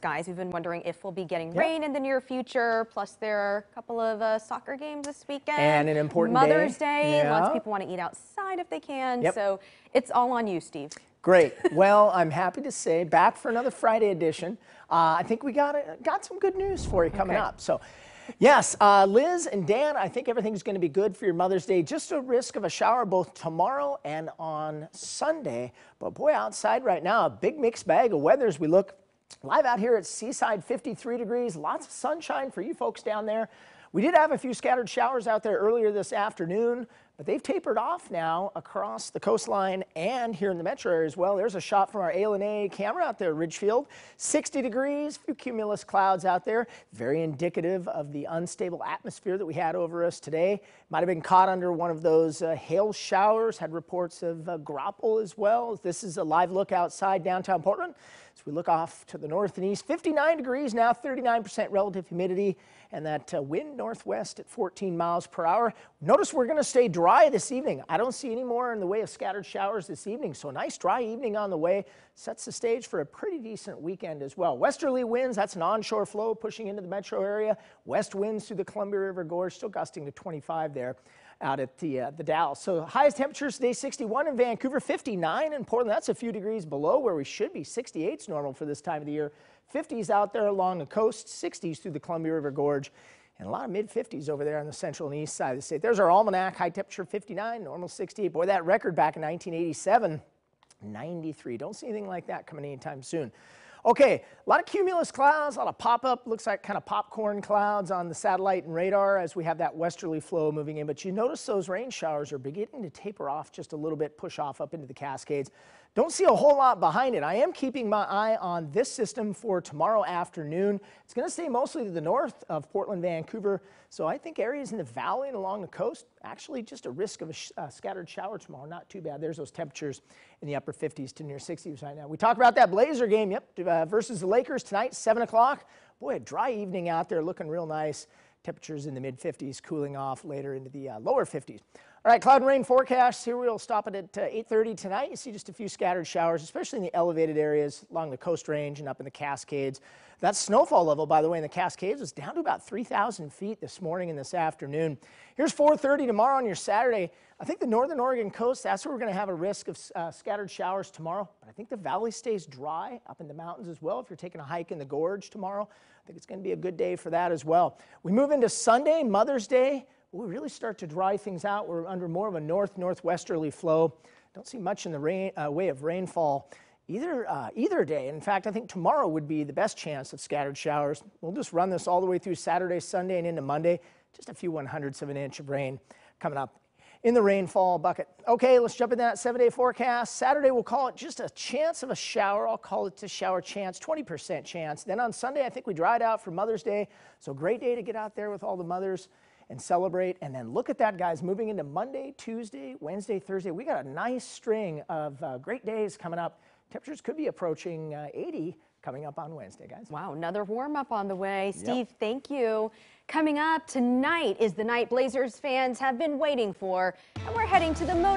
Guys, We've been wondering if we'll be getting yep. rain in the near future. Plus, there are a couple of uh, soccer games this weekend. And an important Mother's Day. Day. Yeah. Lots of people want to eat outside if they can. Yep. So it's all on you, Steve. Great. well, I'm happy to say back for another Friday edition. Uh, I think we got uh, got some good news for you coming okay. up. So. Yes, uh, Liz and Dan, I think everything's going to be good for your Mother's Day. Just a risk of a shower both tomorrow and on Sunday. But boy, outside right now, a big mixed bag of weather as we look Live out here at Seaside, 53 degrees, lots of sunshine for you folks down there. We did have a few scattered showers out there earlier this afternoon. But they've tapered off now across the coastline and here in the metro area as well. There's a shot from our ALNA camera out there, Ridgefield. 60 degrees, few cumulus clouds out there. Very indicative of the unstable atmosphere that we had over us today. Might have been caught under one of those uh, hail showers, had reports of uh, grapple as well. This is a live look outside downtown Portland. As we look off to the north and east, 59 degrees now, 39% relative humidity, and that uh, wind northwest at 14 miles per hour. Notice we're going to stay dry dry this evening. I don't see any more in the way of scattered showers this evening, so a nice dry evening on the way sets the stage for a pretty decent weekend as well. Westerly winds, that's an onshore flow pushing into the metro area. West winds through the Columbia River Gorge, still gusting to 25 there out at the, uh, the Dallas. So highest temperatures today 61 in Vancouver, 59 in Portland. That's a few degrees below where we should be. 68 is normal for this time of the year. 50s out there along the coast, 60s through the Columbia River Gorge and a lot of mid 50s over there on the central and east side of the state. There's our almanac, high temperature 59, normal 68. Boy, that record back in 1987, 93. Don't see anything like that coming anytime soon. Okay, a lot of cumulus clouds, a lot of pop-up, looks like kind of popcorn clouds on the satellite and radar as we have that westerly flow moving in. But you notice those rain showers are beginning to taper off just a little bit, push off up into the Cascades. Don't see a whole lot behind it. I am keeping my eye on this system for tomorrow afternoon. It's going to stay mostly to the north of Portland, Vancouver. So I think areas in the valley and along the coast, actually just a risk of a sh uh, scattered shower tomorrow. Not too bad. There's those temperatures in the upper 50s to near 60s right now. We talk about that Blazer game, yep, uh, versus the Lakers tonight, 7 o'clock. Boy, a dry evening out there looking real nice. Temperatures in the mid 50s, cooling off later into the uh, lower 50s. All right, cloud and rain forecasts. Here we'll stop it at uh, 8.30 tonight. You see just a few scattered showers, especially in the elevated areas along the coast range and up in the Cascades. That snowfall level, by the way, in the Cascades was down to about 3,000 feet this morning and this afternoon. Here's 4.30 tomorrow on your Saturday. I think the northern Oregon coast, that's where we're going to have a risk of uh, scattered showers tomorrow. But I think the valley stays dry up in the mountains as well. If you're taking a hike in the gorge tomorrow, I think it's going to be a good day for that as well. We move into Sunday, Mother's Day we really start to dry things out. We're under more of a north-northwesterly flow. Don't see much in the rain, uh, way of rainfall either, uh, either day. In fact, I think tomorrow would be the best chance of scattered showers. We'll just run this all the way through Saturday, Sunday, and into Monday. Just a few one hundredths of an inch of rain coming up in the rainfall bucket. Okay, let's jump into that seven-day forecast. Saturday, we'll call it just a chance of a shower. I'll call it a shower chance, 20% chance. Then on Sunday, I think we dried out for Mother's Day. So great day to get out there with all the mothers and celebrate. And then look at that, guys, moving into Monday, Tuesday, Wednesday, Thursday. We got a nice string of uh, great days coming up. Temperatures could be approaching uh, 80 coming up on Wednesday, guys. Wow, another warm up on the way. Steve, yep. thank you. Coming up tonight is the night Blazers fans have been waiting for, and we're heading to the motor.